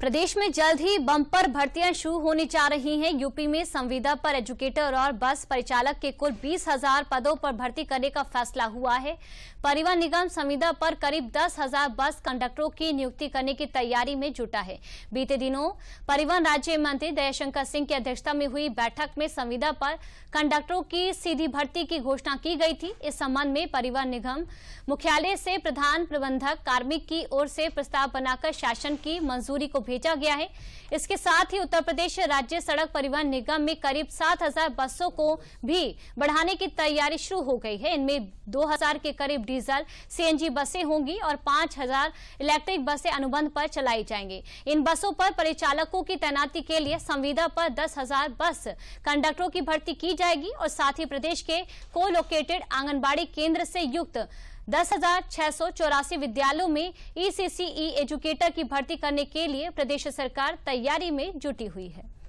प्रदेश में जल्द ही बम्पर भर्तियां शुरू होने जा रही हैं यूपी में संविदा पर एजुकेटर और बस परिचालक के कुल बीस हजार पदों पर भर्ती करने का फैसला हुआ है परिवहन निगम संविदा पर करीब दस हजार बस कंडक्टरों की नियुक्ति करने की तैयारी में जुटा है बीते दिनों परिवहन राज्य मंत्री दयाशंकर सिंह की अध्यक्षता में हुई बैठक में संविदा पर कंडक्टरों की सीधी भर्ती की घोषणा की गई थी इस संबंध में परिवहन निगम मुख्यालय से प्रधान प्रबंधक कार्मिक की ओर से प्रस्ताव बनाकर शासन की मंजूरी को भेजा गया है इसके साथ ही उत्तर प्रदेश राज्य सड़क परिवहन निगम में करीब 7000 बसों को भी बढ़ाने की तैयारी शुरू हो गई है इनमें 2000 के करीब डीजल सीएनजी बसें होंगी और 5000 इलेक्ट्रिक बसें अनुबंध पर चलाई जाएंगी इन बसों पर परिचालकों की तैनाती के लिए संविदा पर दस बस कंडक्टरों की भर्ती की जाएगी और साथ ही प्रदेश के को लोकेटेड आंगनबाड़ी केंद्र से युक्त दस विद्यालयों में ईसीसीई e एजुकेटर e की भर्ती करने के लिए प्रदेश सरकार तैयारी में जुटी हुई है